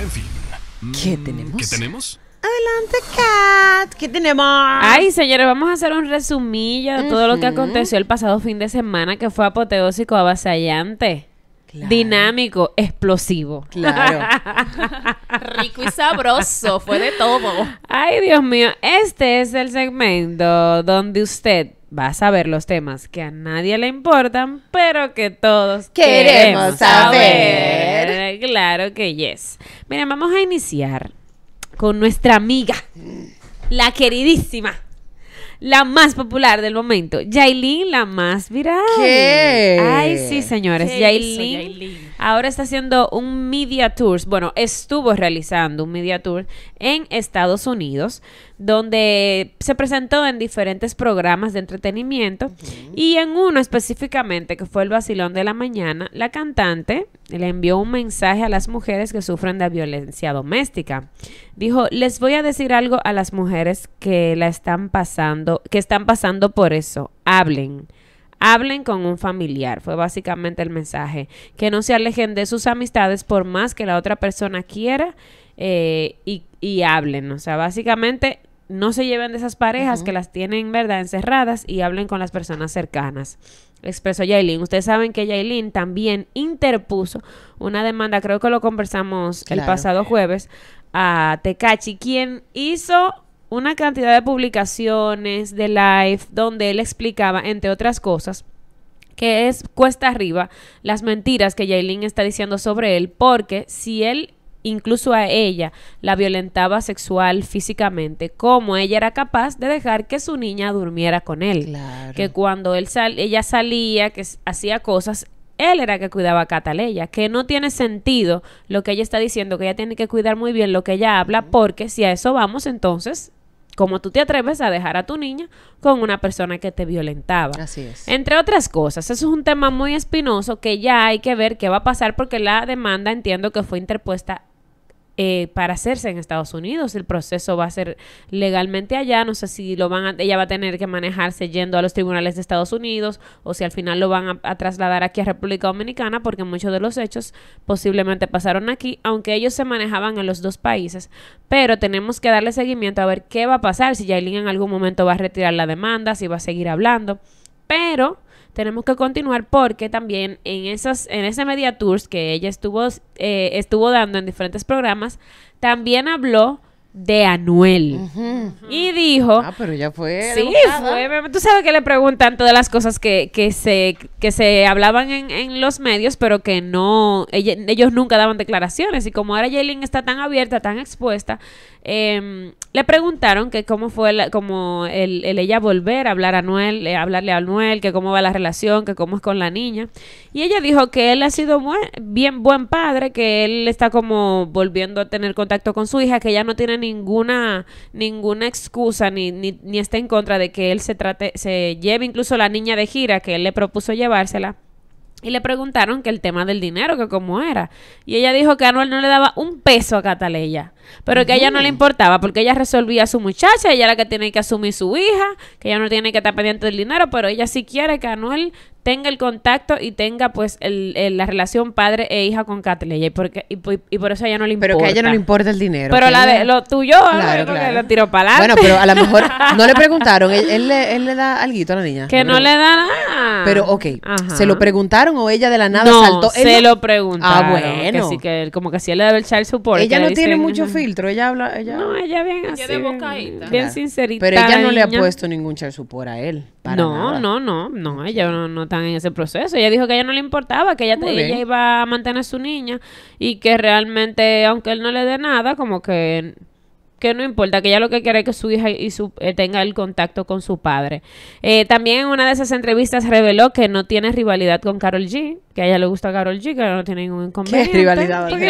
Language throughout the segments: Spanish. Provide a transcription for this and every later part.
En fin. ¿Qué tenemos? ¿Qué tenemos? Adelante, Kat. ¿Qué tenemos? Ay, señores, vamos a hacer un resumillo de todo lo que aconteció el pasado fin de semana, que fue apoteósico, avasallante. Dinámico, explosivo. Claro. Rico y sabroso, fue de todo. Ay, Dios mío, este es el segmento donde usted va a saber los temas que a nadie le importan, pero que todos queremos, saber claro que yes. Mira, vamos a iniciar con nuestra amiga, la queridísima, la más popular del momento, Jailin, la más viral. Ay, sí, señores, Jailin ahora está haciendo un media tour, bueno, estuvo realizando un media tour en Estados Unidos, donde se presentó en diferentes programas de entretenimiento y en uno específicamente, que fue el Basilón de la Mañana, la cantante le envió un mensaje a las mujeres que sufren de violencia doméstica. Dijo, les voy a decir algo a las mujeres que la están pasando, que están pasando por eso, hablen. Hablen con un familiar, fue básicamente el mensaje. Que no se alejen de sus amistades por más que la otra persona quiera eh, y, hablen. O sea, básicamente no se lleven de esas parejas que las tienen, ¿verdad?, encerradas y hablen con las personas cercanas. Expresó Yailin. Ustedes saben que Yailin también interpuso una demanda, creo que lo conversamos el pasado jueves, a Tecachi, quien hizo una cantidad de publicaciones, de live, donde él explicaba, entre otras cosas, que es cuesta arriba las mentiras que Jailin está diciendo sobre él, porque si él incluso a ella la violentaba sexual físicamente, ¿cómo ella era capaz de dejar que su niña durmiera con él, claro. que cuando él sal ella salía, que hacía cosas, él era que cuidaba a Cataleya, que no tiene sentido lo que ella está diciendo, que ella tiene que cuidar muy bien lo que ella habla, porque si a eso vamos, entonces como tú te atreves a dejar a tu niña con una persona que te violentaba. Así es. Entre otras cosas, eso es un tema muy espinoso que ya hay que ver qué va a pasar porque la demanda entiendo que fue interpuesta eh, para hacerse en Estados Unidos. El proceso va a ser legalmente allá. No sé si lo van ella va a tener que manejarse yendo a los tribunales de Estados Unidos o si al final lo van a, trasladar aquí a República Dominicana porque muchos de los hechos posiblemente pasaron aquí, aunque ellos se manejaban en los dos países. Pero tenemos que darle seguimiento a ver qué va a pasar, si Yailin en algún momento va a retirar la demanda, si va a seguir hablando. Pero tenemos que continuar porque también en esas en ese media tours que ella estuvo eh, estuvo dando en diferentes programas también habló de Anuel y dijo ah pero ya fue sí fue, tú sabes que le preguntan todas las cosas que, que se que se hablaban en, en los medios pero que no ellos nunca daban declaraciones y como ahora Jaylin está tan abierta tan expuesta eh, le preguntaron que cómo fue como el, ella volver a hablar a Noel, hablarle a Noel, que cómo va la relación, que cómo es con la niña. Y ella dijo que él ha sido bien buen padre, que él está como volviendo a tener contacto con su hija, que ella no tiene ninguna ninguna excusa ni, ni, ni está en contra de que él se trate se lleve incluso la niña de gira que él le propuso llevársela y le preguntaron que el tema del dinero, que cómo era. Y ella dijo que Anuel no le daba un peso a Cataleya, pero que a ella no le importaba porque ella resolvía a su muchacha, ella era la que tiene que asumir su hija, que ella no tiene que estar pendiente del dinero, pero ella sí quiere que Anuel tenga el contacto y tenga pues el, la relación padre e hija con Kathleen. Y, por eso a ella no le importa. Pero que a ella no le importa el dinero. Pero la lo tuyo, claro, lo tiró para adelante. Bueno, pero a lo mejor no le preguntaron. él, le, da algo a la niña. Que no, le da nada. Pero ok, ¿se lo preguntaron o ella de la nada saltó? Él se lo ah, preguntaron. Ah, bueno. Que que como que sí él le debe el child support. Ella no tiene mucho filtro. Ella habla. Ella... No, ella bien así. de boca Bien, sincerita. Pero ella no le ha puesto ningún child support a él no, no, no, no, ella no, no está en ese proceso. Ella dijo que a ella no le importaba, que ella, ella iba a mantener a su niña y que realmente, aunque él no le dé nada, como que que no importa, que ella lo que quiere es que su hija y su, eh, tenga el contacto con su padre. Eh, también en una de esas entrevistas reveló que no tiene rivalidad con Carol G, que a ella le gusta Carol G, que no tiene ningún inconveniente. ¿Qué rivalidad porque,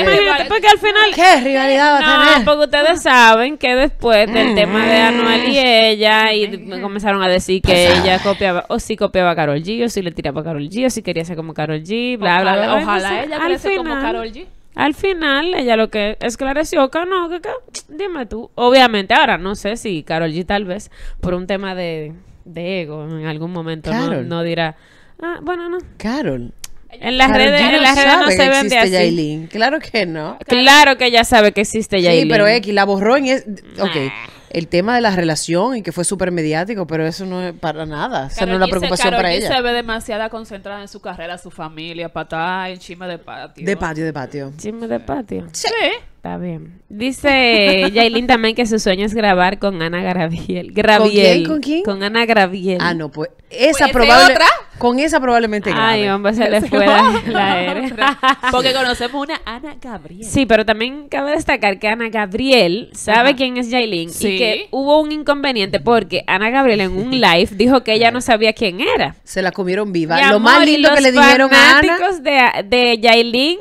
al final... ¿Qué rivalidad va porque ustedes saben que después del mm. tema de Anuel y ella, y comenzaron a decir que ella copiaba, o si copiaba a Carol G, o si le tiraba a Carol G, o si quería ser como Carol G, bla, bla, bla. Ojalá ella quiera como Carol G. Al final, ella lo que esclareció que no, que, dime tú. Obviamente, ahora no sé si Carol G tal vez, por un tema de, ego, en algún momento no, dirá, ah, bueno, no. Carol. En las redes, no, en las redes no se vende así. Claro que no. Claro que ella sabe que existe Yailin. Sí, pero X la borró y Es... Ok el tema de la relación y que fue súper mediático, pero eso no es para nada. esa no es la preocupación para ella. se ve demasiada concentrada en su carrera, su familia, patada en de patio. De patio, de patio. Chima de patio. Sí. Está bien. Dice Yailin también que su sueño es grabar con Ana Graviel. Graviel. ¿Con quién? ¿Con Ana Graviel. Ah, no, pues esa ¿Pues probable... Con esa probablemente Ay, hombre, se le fue la, R. Porque conocemos una Ana Gabriel. Sí, pero también cabe destacar que Ana Gabriel sabe quién es Jailin y que hubo un inconveniente porque Ana Gabriel en un live dijo que ella no sabía quién era. Se la comieron viva. Lo más lindo que le dijeron a Ana. de, de Jailin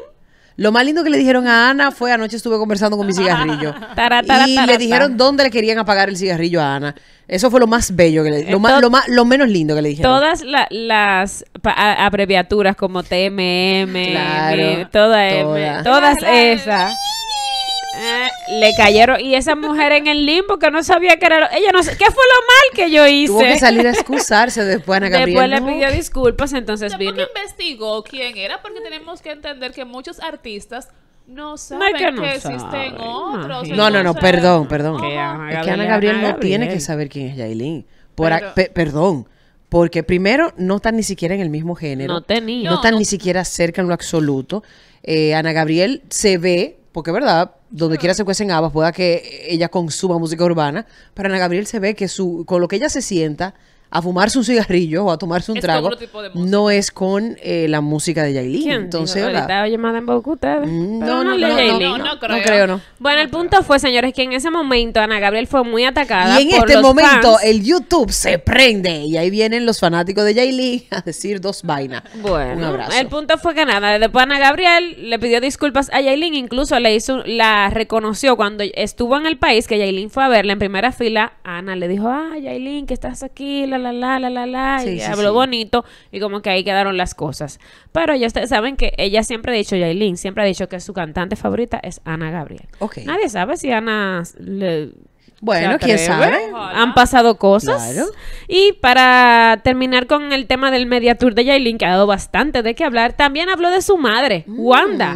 lo más lindo que le dijeron a Ana fue anoche estuve conversando con mi cigarrillo. y le dijeron dónde le querían apagar el cigarrillo a Ana. Eso fue lo más bello que le lo, eh, más, lo, menos lindo que le dijeron. Todas las abreviaturas como TMM, M, todas esas. Eh, le cayeron. Y esa mujer en el limbo que no sabía que era. ella no ¿Qué fue lo mal que yo hice? Tuvo que salir a excusarse después, Ana Gabriel. Después le pidió disculpas, entonces bien investigó quién era, porque tenemos que entender que muchos artistas no saben que, existen otros. No, no, no, perdón, perdón. es que Ana Gabriel no tiene que saber quién es Yailin. Por perdón. Porque primero, no están ni siquiera en el mismo género. No tenía. No están ni siquiera cerca en lo absoluto. Eh, Ana Gabriel se ve porque verdad, donde quiera se cuecen habas, pueda que ella consuma música urbana, pero Ana Gabriel se ve que su, con lo que ella se sienta, a fumarse un cigarrillo o a tomarse un trago, no es con eh, la música de Yailin. Entonces, ¿verdad? llamada mm, No, no, no, no, creo. Bueno, el punto fue, señores, que en ese momento Ana Gabriel fue muy atacada. Y en este momento el YouTube se prende y ahí vienen los fanáticos de Yailin a decir dos vainas. Bueno, El punto fue que nada, después Ana Gabriel le pidió disculpas a Yailin, incluso le hizo, la reconoció cuando estuvo en el país que Yailin fue a verla en primera fila. Ana le dijo, ah, Yailin, que estás aquí, la, la, la, la, la, y habló bonito y como que ahí quedaron las cosas. Pero ya ustedes saben que ella siempre ha dicho, Yailin, siempre ha dicho que su cantante favorita es Ana Gabriel. Nadie sabe si Ana bueno, quién sabe. Han pasado cosas. Y para terminar con el tema del media tour de Yailin, que ha dado bastante de qué hablar, también habló de su madre, mm. Wanda,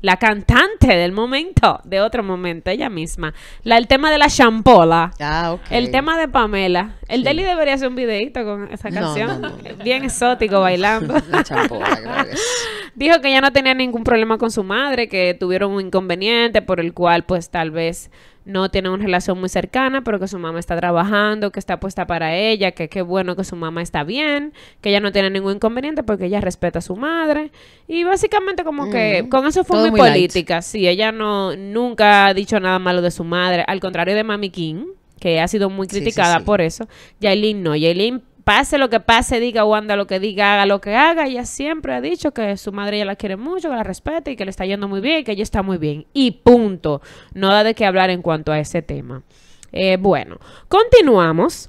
la cantante del momento, de otro momento, ella misma. La, el tema de la champola. Ah, okay. El tema de Pamela. El Deli debería hacer un videito con esa canción. Bien exótico bailando. la champola, Dijo que ya no tenía ningún problema con su madre, que tuvieron un inconveniente por el cual, pues tal vez no tiene una relación muy cercana, pero que su mamá está trabajando, que está puesta para ella, que qué bueno que su mamá está bien, que ella no tiene ningún inconveniente porque ella respeta a su madre. Y básicamente como que mm. con eso fue muy, política. Sí, ella no nunca ha dicho nada malo de su madre, al contrario de Mami King que ha sido muy criticada por eso. Yailin no, Yailin pase lo que pase, diga anda lo que diga, haga lo que haga, ella siempre ha dicho que su madre ya la quiere mucho, que la respeta y que le está yendo muy bien que ella está muy bien. Y punto. No da de qué hablar en cuanto a ese tema. Eh, bueno, continuamos.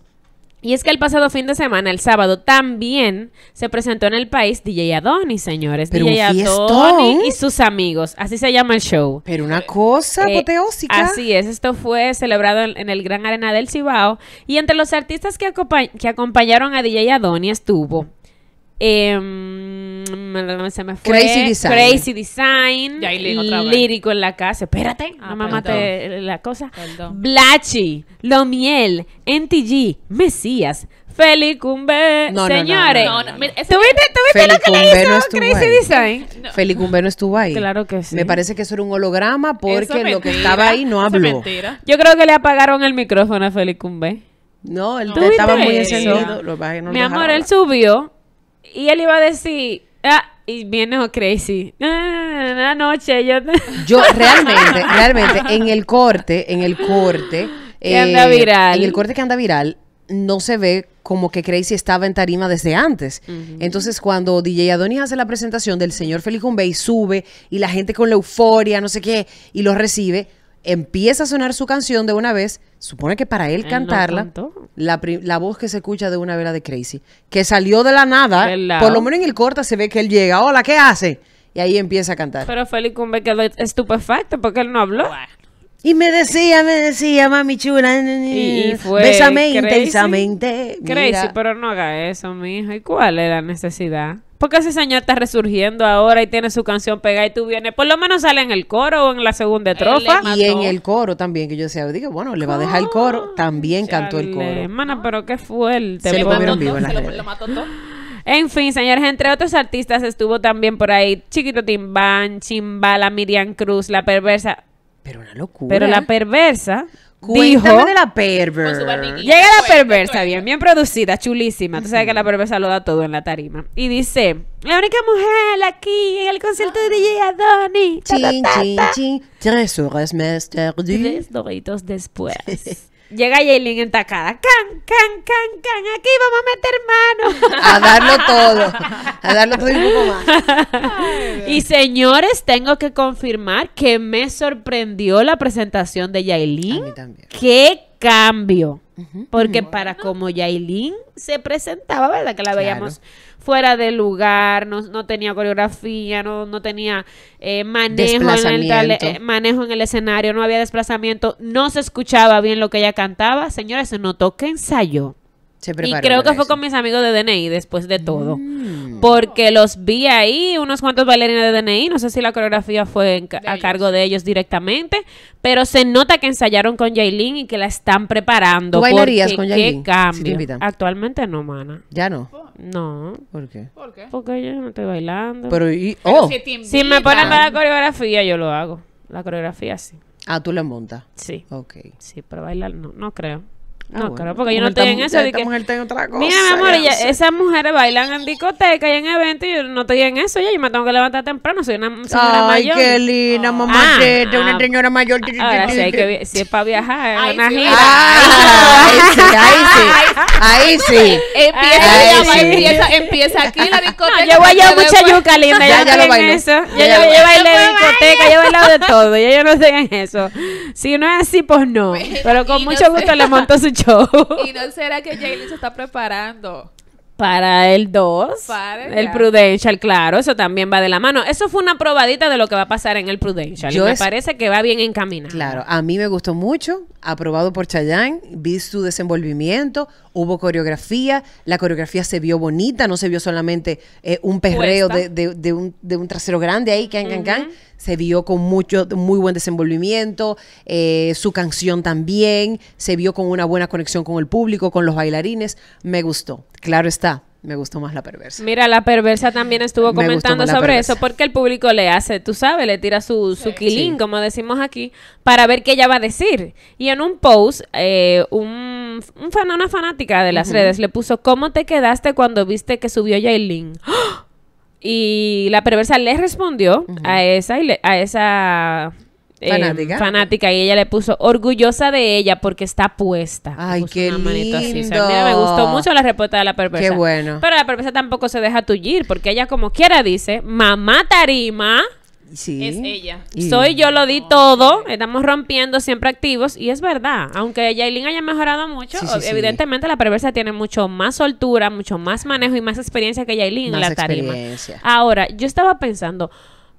Y es que el pasado fin de semana, el sábado, también se presentó en el país DJ Adoni, señores. DJ Adonis y sus amigos. Así se llama el show. Pero una cosa eh, Así es. Esto fue celebrado en, el Gran Arena del Cibao. Y entre los artistas que, acompañaron a DJ Adoni estuvo. Eh, se me fue. Crazy Design. Crazy Design. lírico en la casa. Espérate, ah, no me mate la cosa. Perdón. Blachi, Lomiel, NTG, Mesías, Felicumbe. No, Señores. No, no, no, ¿Tuviste, lo que le hizo Crazy Design? Felicumbe no estuvo ahí. Claro que sí. Me parece que eso era un holograma porque lo que estaba ahí no habló. Yo creo que le apagaron el micrófono a Cumbe. No, él estaba muy encendido. Mi amor, él subió y él iba a decir Ah, y viene crazy. Ah, la noche yo... yo realmente, realmente, en el corte, en el corte... Que anda eh, viral. En el corte que anda viral, no se ve como que Crazy estaba en tarima desde antes. Entonces, cuando DJ Adonis hace la presentación del señor Felipe Humbey, sube y la gente con la euforia, no sé qué, y lo recibe, empieza a sonar su canción de una vez, supone que para él, cantarla, la, voz que se escucha de una vela de Crazy, que salió de la nada, por lo menos en el corta se ve que él llega, hola, ¿qué hace? Y ahí empieza a cantar. Pero Félix Cumbe quedó estupefacto porque él no habló. Y me decía, me decía, mami chula, intensamente. Crazy, pero no haga eso, mi hija. ¿Y cuál era la necesidad? Porque ese señor está resurgiendo ahora y tiene su canción pegada y tú vienes, por lo menos sale en el coro o en la segunda tropa. Y en el coro también, que yo decía, digo, bueno, le va a dejar el coro, también cantó el coro. Hermana, pero qué fuerte. Se lo mató todo. En fin, señores, entre otros artistas estuvo también por ahí Chiquito Timbán, Chimbala, Miriam Cruz, La Perversa. Pero una locura. Pero La Perversa la Llega la perversa, bien, bien producida, chulísima. Tú sabes que la perversa lo da todo en la tarima. Y dice, la única mujer aquí en el concierto de DJ Adonis. Tres horas más tarde. Tres doritos después. Llega Yailin entacada. Can, can, can, can. Aquí vamos a meter mano. A darlo todo. A darlo todo y más. y señores, tengo que confirmar que me sorprendió la presentación de Yailin. A mí también. Qué cambio. Porque para como Yailin se presentaba, ¿verdad? Que la veíamos fuera de lugar, no, tenía coreografía, no, no tenía eh, manejo, en el, eh, manejo en el escenario, no había desplazamiento, no se escuchaba bien lo que ella cantaba. Señores, se notó que ensayó. y creo que fue con mis amigos de DNI después de todo. Mm. Mm. Porque los vi ahí, unos cuantos bailarines de DNI, no sé si la coreografía fue a cargo de ellos directamente, pero se nota que ensayaron con Jailin y que la están preparando. ¿Tú bailarías con ¿Qué cambio? Actualmente no, mana. ¿Ya no? No. ¿Por qué? Porque yo no estoy bailando. Pero, y, oh. si, me ponen para la coreografía, yo lo hago. La coreografía sí. Ah, tú la montas. Sí. Ok. Sí, pero bailar no, no creo. Ah, no, claro, porque yo no estoy en eso. De que, otra cosa, Mira, mi amor, esas mujeres bailan en discoteca y en eventos y yo no estoy en eso. yo me tengo que levantar temprano, soy una señora Ay, mayor. Ay, qué linda, ah, mamá, ah, ah, una señora mayor. Ah, ahora sí, si que, si es para viajar, es una gira. ahí sí, ahí sí. Empieza, empieza, empieza aquí la discoteca. yo voy a llevar mucha yuca linda, ya, ya lo bailé. Yo, bailé discoteca, yo he bailado de todo, ya yo no estoy en eso. Si no es así, pues no. Pero con mucho gusto le monto su ¿Y no será que Jalen se está preparando? Para el 2, el Prudential, claro, eso también va de la mano. Eso fue una probadita de lo que va a pasar en el Prudential. Yo y me parece que va bien encaminado. Claro, a mí me gustó mucho, aprobado por Chayanne, vi su desenvolvimiento, hubo coreografía, la coreografía se vio bonita, no se vio solamente eh, un perreo de, un, trasero grande ahí, can, can, can se vio con mucho, muy buen desenvolvimiento, eh, su canción también, se vio con una buena conexión con el público, con los bailarines, me gustó, claro está, me gustó más la perversa. Mira, la perversa también estuvo comentando sobre eso, porque el público le hace, tú sabes, le tira su, su quilín, como decimos aquí, para ver qué ella va a decir. Y en un post, eh, un, una fanática de las redes le puso, ¿cómo te quedaste cuando viste que subió Jailin? ¡Oh! ¡Ah! Y la perversa le respondió a esa a esa eh, fanática. y ella le puso orgullosa de ella porque está puesta. Ay, qué lindo. Así. me gustó mucho la respuesta de la perversa. Qué bueno. Pero la perversa tampoco se deja tullir porque ella como quiera dice, mamá tarima. Es ella. Soy yo, lo di oh. todo. Estamos rompiendo, siempre activos. Y es verdad. Aunque Yailin haya mejorado mucho, evidentemente la perversa tiene mucho más soltura, mucho más manejo y más experiencia que Yailin en la tarima. Ahora, yo estaba pensando,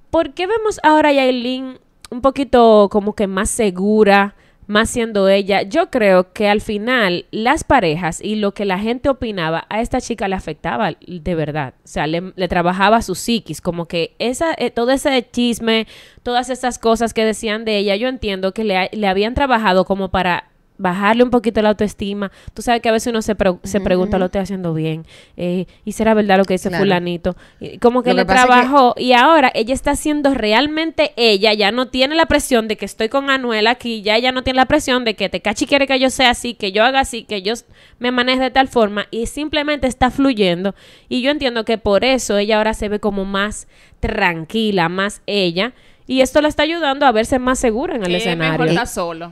¿por qué vemos ahora a Yailin un poquito como que más segura? más siendo ella. Yo creo que al final las parejas y lo que la gente opinaba a esta chica le afectaba de verdad. O sea, le, trabajaba su psiquis, como que esa, eh, todo ese chisme, todas esas cosas que decían de ella, yo entiendo que le habían trabajado como para bajarle un poquito la autoestima. Tú sabes que a veces uno se, pregunta, lo estoy haciendo bien. Eh, y será verdad lo que dice fulanito. como que le trabajó. Y ahora ella está siendo realmente ella. Ya no tiene la presión de que estoy con Anuel aquí. Ya ella no tiene la presión de que te cachi quiere que yo sea así, que yo haga así, que yo me maneje de tal forma. Y simplemente está fluyendo. Y yo entiendo que por eso ella ahora se ve como más tranquila, más ella. Y esto la está ayudando a verse más segura en el escenario. Eh,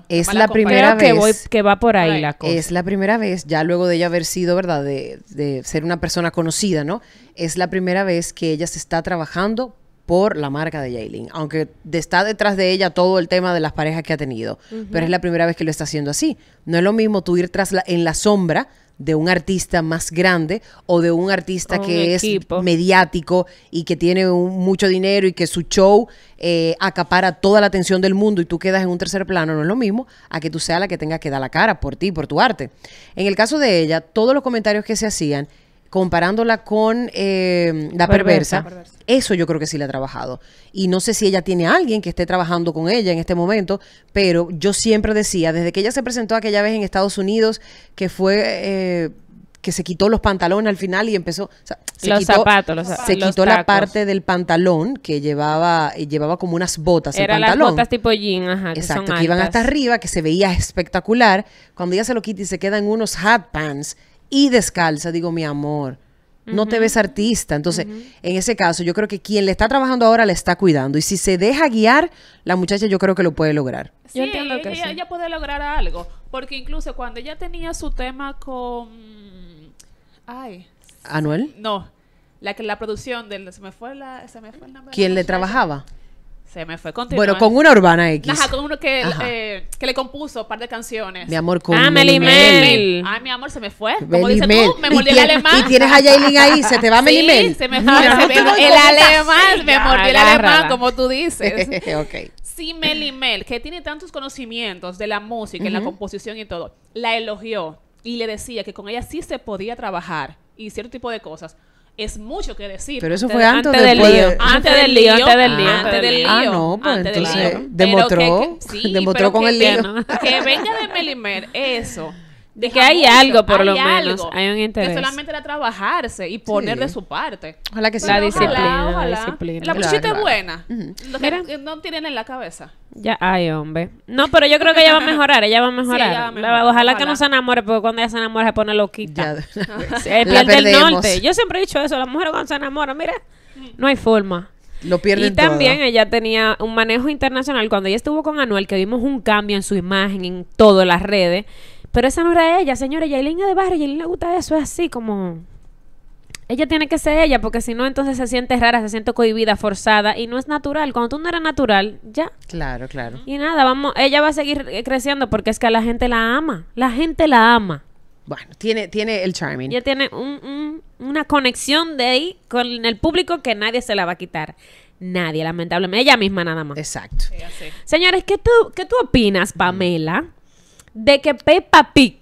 es la, primera vez que, voy, que va por ahí la cosa. Es la primera vez, ya luego de ella haber sido, ¿verdad? De, ser una persona conocida, ¿no? Es la primera vez que ella se está trabajando por la marca de Jaylin, aunque está detrás de ella todo el tema de las parejas que ha tenido, pero es la primera vez que lo está haciendo así. No es lo mismo tú ir tras la, en la sombra de un artista más grande o de un artista que es mediático y que tiene mucho dinero y que su show eh, acapara toda la atención del mundo y tú quedas en un tercer plano, no es lo mismo a que tú seas la que tenga que dar la cara por ti, por tu arte. En el caso de ella, todos los comentarios que se hacían comparándola con eh, la perversa eso yo creo que sí la ha trabajado. Y no sé si ella tiene a alguien que esté trabajando con ella en este momento, pero yo siempre decía, desde que ella se presentó aquella vez en Estados Unidos, que fue... Eh, que se quitó los pantalones al final y empezó. se los quitó, zapatos, los, Se quitó la parte del pantalón que llevaba, eh, llevaba como unas botas. el pantalón. las botas tipo jean, ajá. Que que iban hasta arriba, que se veía espectacular. Cuando ella se lo quita y se quedan unos hat pants y descalza, digo, mi amor no te ves artista. Entonces, en ese caso, yo creo que quien le está trabajando ahora le está cuidando. Y si se deja guiar, la muchacha yo creo que lo puede lograr. entiendo que ella, puede lograr algo. Porque incluso cuando ella tenía su tema con... Ay. ¿Anuel? No. La que la producción del... Se me fue, la, se me fue la ¿Quién le trabajaba? Se me fue contigo. Bueno, con una urbana X. Ajá, con uno que, eh, que le compuso un par de canciones. Mi amor, con ah, Mel. Ay, mi amor, se me fue. Como dices tú, me mordió el alemán. Y tienes a Jaylin ahí, se te va Mel Sí, se me fue. el alemán, me mordió el alemán, como tú dices. ok. Sí, Melimel que tiene tantos conocimientos de la música, y la composición y todo, la elogió y le decía que con ella sí se podía trabajar y cierto tipo de cosas es mucho que decir. Pero eso fue antes, del lío. Antes del ah, lío, antes del ah, lío. Pues antes del lío. Ah, no, pues entonces demostró, demostró con el lío. Que, que venga de Melimer, eso de que hay algo por lo menos, hay un interés. Que solamente era trabajarse y poner de su parte. Ojalá que sea la disciplina, la disciplina. La es buena. no tienen en la cabeza. Ya, ay, hombre. No, pero yo creo que ella va a mejorar, ella va a mejorar. Ojalá, que no se enamore, porque cuando ella se enamora se pone loquita. se pierde el norte. Yo siempre he dicho eso, La mujer cuando se enamora mira, no hay forma. Lo Y también ella tenía un manejo internacional. Cuando ella estuvo con Anuel, que vimos un cambio en su imagen, en todas las redes, pero esa no era ella, señora. Yailin es de barrio, Yailin le gusta eso, es así como. Ella tiene que ser ella, porque si no, entonces se siente rara, se siente cohibida, forzada, y no es natural. Cuando tú no eres natural, ya. Claro, claro. Y nada, vamos, ella va a seguir creciendo porque es que la gente la ama. La gente la ama. Bueno, tiene, tiene el charming. Ella tiene un, una conexión de ahí con el público que nadie se la va a quitar. Nadie, lamentablemente. Ella misma nada más. Exacto. Señores, ¿qué tú, ¿qué tú opinas, Pamela? de que Peppa Pig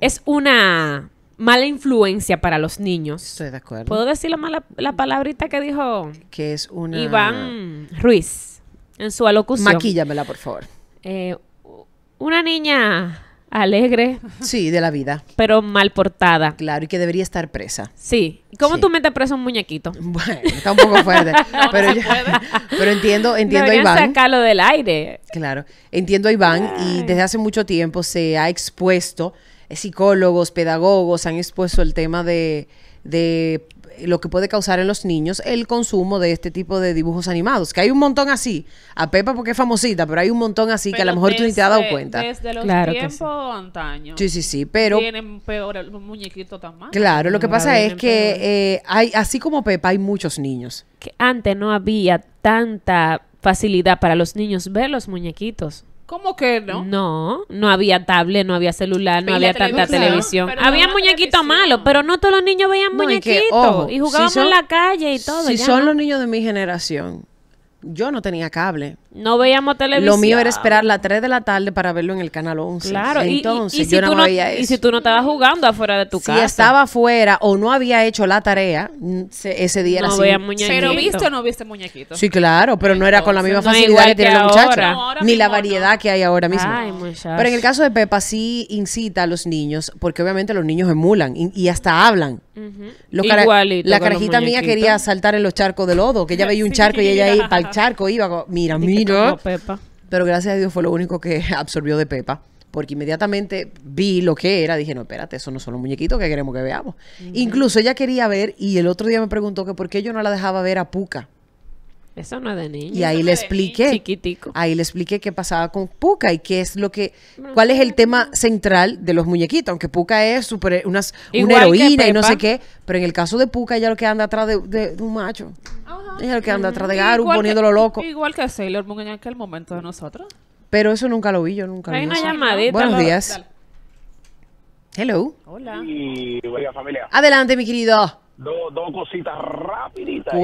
es una mala influencia para los niños. Estoy de acuerdo. ¿Puedo decir la, mala, la palabrita que dijo? Que es una... Iván Ruiz en su alocución. Maquíllamela, por favor. Eh, una niña alegre. Sí, de la vida. Pero mal portada. Claro, y que debería estar presa. Sí. ¿Cómo tú metes preso a un muñequito? Bueno, está un poco fuerte. pero, pero entiendo, entiendo a Iván. sacarlo del aire. Claro. Entiendo a Iván y desde hace mucho tiempo se ha expuesto, eh, psicólogos, pedagogos han expuesto el tema de lo que puede causar en los niños el consumo de este tipo de dibujos animados. Que hay un montón así. A Pepa porque es famosita, pero hay un montón así que a lo mejor tú ni te has dado cuenta. Desde los tiempos antaño. Sí, sí, sí. Pero. Tienen peor el muñequito tan mal. Claro, lo que pasa es que eh, hay, así como Pepa, hay muchos niños. Que antes no había tanta facilidad para los niños ver los muñequitos. ¿Cómo que no? No, no había tablet, no había celular, no había tanta televisión. había muñequitos malos, pero no todos los niños veían muñequitos. Y, jugábamos en la calle y todo. Si son los niños de mi generación, yo no tenía cable no veíamos televisión. Lo mío era esperar las 3 de la tarde para verlo en el canal 11. Claro, y, si yo no, Y si tú no estabas jugando afuera de tu casa. Si estaba afuera o no había hecho la tarea, ese día no era veía así. Pero viste o no viste muñequitos Sí, claro, pero no era con la misma facilidad que, tiene los muchachos. ni la variedad que hay ahora mismo. pero en el caso de Pepa sí incita a los niños, porque obviamente los niños emulan y, hasta hablan. la carajita mía quería saltar en los charcos de lodo, que ella veía un charco y ella ahí para el charco iba. Mira, mira. Pero gracias a Dios fue lo único que absorbió de Pepa. Porque inmediatamente vi lo que era, dije, no, espérate, eso no son los muñequitos que queremos que veamos. Incluso ella quería ver, y el otro día me preguntó que por qué yo no la dejaba ver a Puca. Eso no es de niño. Y ahí le expliqué. Chiquitico. Ahí le expliqué qué pasaba con Puka y qué es lo que. cuál es el tema central de los muñequitos. Aunque Puka es super, una heroína y no sé qué. Pero en el caso de Puka, ella lo que anda atrás de, un macho. Ajá. Ella lo que anda atrás de Garu poniéndolo loco. Igual que Sailor Moon en aquel momento de nosotros. Pero eso nunca lo vi, yo nunca lo vi. una llamadita. Buenos días. Hello. Hola. Adelante, mi querido. Dos cositas rapiditas.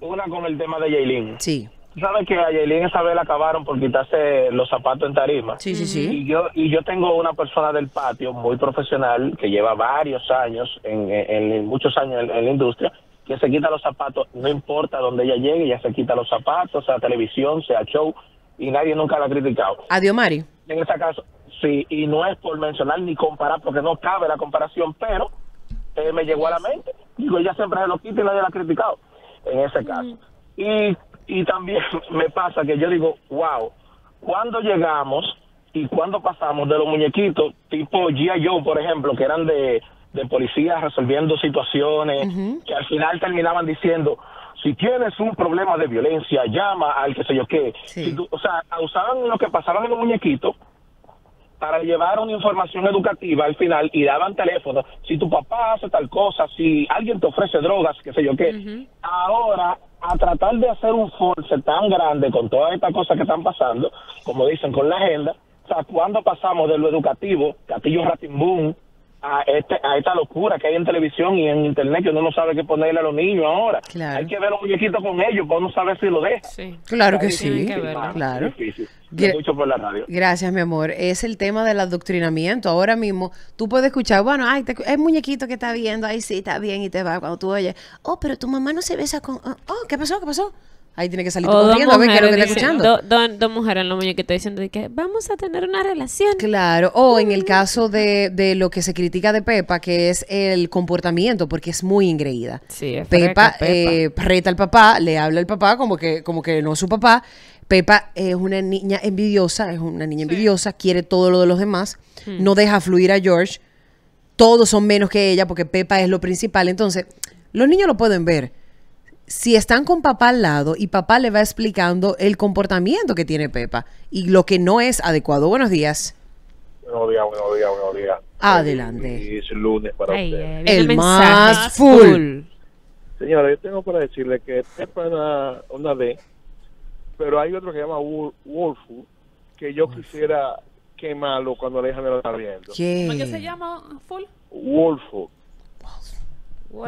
Una con el tema de Yailin. Sí. sabes que a Yailin y Isabel acabaron por quitarse los zapatos en tarima. Sí, sí, sí. Y yo, y yo tengo una persona del patio muy profesional que lleva varios años, en, muchos años en, la industria, que se quita los zapatos, no importa donde ella llegue, ella se quita los zapatos, sea televisión, sea show, y nadie nunca la ha criticado. Adiós, En ese caso, sí, y no es por mencionar ni comparar, porque no cabe la comparación, pero eh, me llegó a la mente. Digo, ella siempre se lo quita y nadie la ha criticado en ese caso. Y, y también me pasa que yo digo, wow, cuando llegamos y cuando pasamos de los muñequitos tipo G.I. Joe, por ejemplo, que eran de, de policías resolviendo situaciones, que al final terminaban diciendo, si tienes un problema de violencia, llama al que sé yo qué. o sea, usaban lo que pasaron en los muñequitos para llevar una información educativa al final y daban teléfono. Si tu papá hace tal cosa, si alguien te ofrece drogas, qué sé yo qué. Ahora, a tratar de hacer un force tan grande con todas estas cosas que están pasando, como dicen con la agenda, o sea, cuando pasamos de lo educativo, Catillo Ratimbun, este, a, esta locura que hay en televisión y en internet que uno no sabe qué ponerle a los niños ahora. Claro. Hay que ver los muñequitos con ellos para uno saber si lo deja. Claro que sí, claro. por la radio. Gracias, mi amor. Es el tema del adoctrinamiento. Ahora mismo tú puedes escuchar, bueno, ay, te, muñequito que está viendo, ahí sí, está bien y te va cuando tú oyes, oh, pero tu mamá no se besa con, oh, oh ¿qué pasó? ¿Qué pasó? Ahí tiene que salir todo corriendo a ver que está escuchando. Dos mujeres en los muñequitos diciendo que vamos a tener una relación. Claro, o en el mm. caso de, de lo que se critica de Pepa, que es el comportamiento, porque es muy ingreída. Sí, Pepa, eh, reta al papá, le habla al papá como que, como que no es su papá. Pepa es una niña envidiosa, es una niña envidiosa, quiere todo lo de los demás, mm. no deja fluir a George. Todos son menos que ella porque Pepa es lo principal. Entonces, los niños lo pueden ver si están con papá al lado y papá le va explicando el comportamiento que tiene Pepa y lo que no es adecuado. Buenos días. Buenos días, buenos días, buenos días. Adelante. Y eh, es lunes para usted. Eh, el, más full. Señora, yo tengo para decirle que Pepa es una, D, pero hay otro que se llama Wolfu, que yo quisiera quemarlo cuando le dejan me lo está viendo. ¿Qué? ¿Cómo que se llama Full? Wolfu.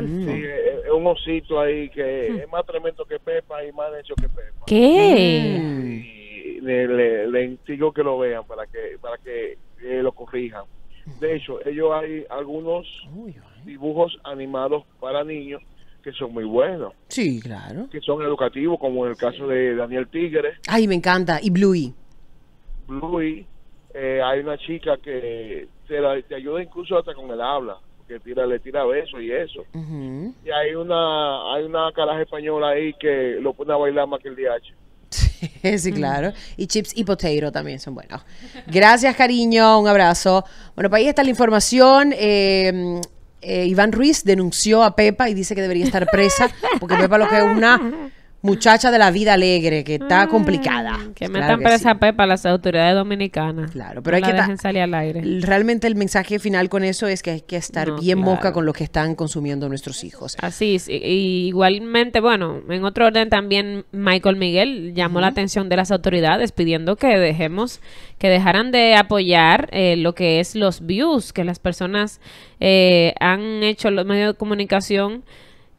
Sí, es un osito ahí que hmm. es más tremendo que Pepa y más hecho que Pepa. ¿Qué? Y le, le, que lo vean para que, para que eh, lo corrijan. De hecho, ellos hay algunos dibujos animados para niños que son muy buenos. Sí, claro. Que son educativos, como en el caso de Daniel Tigre. Ay, me encanta. Y Bluey. Bluey. Eh, hay una chica que te ayuda incluso hasta con el habla que tira, le tira besos y eso. Y hay una, hay una caraja española ahí que lo pone a bailar más que el DH. Sí, claro. Y chips y potato también son buenos. Gracias, cariño. Un abrazo. Bueno, para pues ahí está la información. Eh, eh, Iván Ruiz denunció a Pepa y dice que debería estar presa porque Pepa lo que es una muchacha de la vida alegre que está mm, complicada. Que metan presa Pepa las autoridades dominicanas. Claro, pero hay que salir al aire. Realmente el mensaje final con eso es que hay que estar bien mosca con lo que están consumiendo nuestros hijos. Así es. igualmente, bueno, en otro orden también Michael Miguel llamó la atención de las autoridades pidiendo que dejemos que dejaran de apoyar eh, lo que es los views que las personas eh, han hecho los medios de comunicación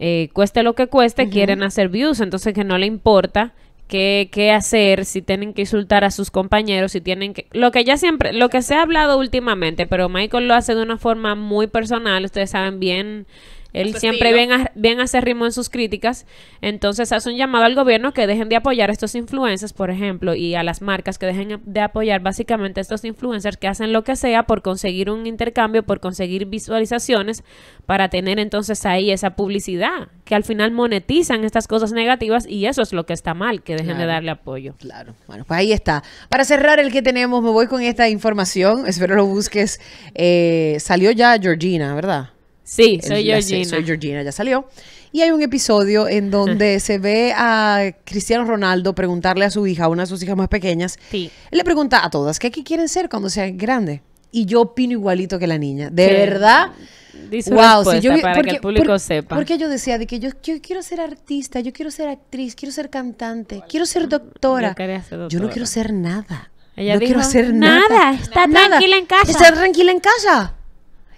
eh, cueste lo que cueste, quieren hacer views, entonces que no le importa qué, qué hacer, si tienen que insultar a sus compañeros, si tienen que... Lo que ya siempre, lo que se ha hablado últimamente, pero Michael lo hace de una forma muy personal, ustedes saben bien él siempre bien, a, hacer ritmo en sus críticas. Entonces hace un llamado al gobierno que dejen de apoyar a estos influencers, por ejemplo, y a las marcas que dejen de apoyar básicamente a estos influencers que hacen lo que sea por conseguir un intercambio, por conseguir visualizaciones, para tener entonces ahí esa publicidad, que al final monetizan estas cosas negativas y eso es lo que está mal, que dejen de darle apoyo. Claro, bueno, pues ahí está. Para cerrar el que tenemos, me voy con esta información, espero lo busques. Eh, salió ya Georgina, ¿verdad? Sí, soy Georgina. soy Georgina, ya salió. Y hay un episodio en donde se ve a Cristiano Ronaldo preguntarle a su hija, a una de sus hijas más pequeñas. Sí. Él le pregunta a todas, ¿qué, quieren ser cuando sean grandes? Y yo opino igualito que la niña. De verdad. Dice wow, para que el público sepa. Porque yo decía de que yo, quiero ser artista, yo quiero ser actriz, quiero ser cantante, quiero ser doctora. Yo, no quiero ser nada. Ella no quiero ser nada. nada. Está tranquila en casa. Está tranquila en casa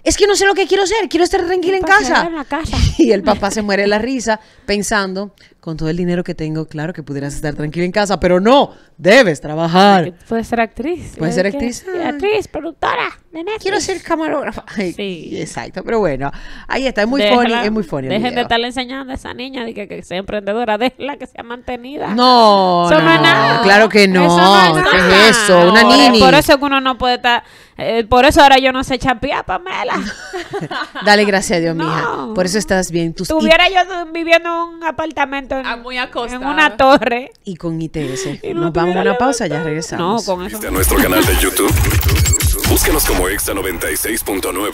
es que no sé lo que quiero ser, quiero estar tranquila en casa. Y el papá se muere la risa pensando, con todo el dinero que tengo, claro que pudieras estar tranquila en casa, pero no, debes trabajar. Puedes ser actriz. Puedes ser actriz. Actriz, productora. De Quiero ser camarógrafa. sí. Exacto, pero bueno, ahí está, es muy funny, es muy funny. Dejen de estarle enseñando a esa niña de que, sea emprendedora, déjela que sea mantenida. No, no, nada. claro que no. Eso no es, nada? eso? Una Por eso que uno no puede estar, eh, por eso ahora yo no sé champiá Pamela. Dale gracias a Dios, mija. Por eso estás bien. Tus Tuviera yo viviendo en un apartamento en, ah, en una torre. Y con ITS. Nos vamos a una pausa, ya regresamos. No, con este nuestro canal de YouTube. búsquenos como extra 96.9.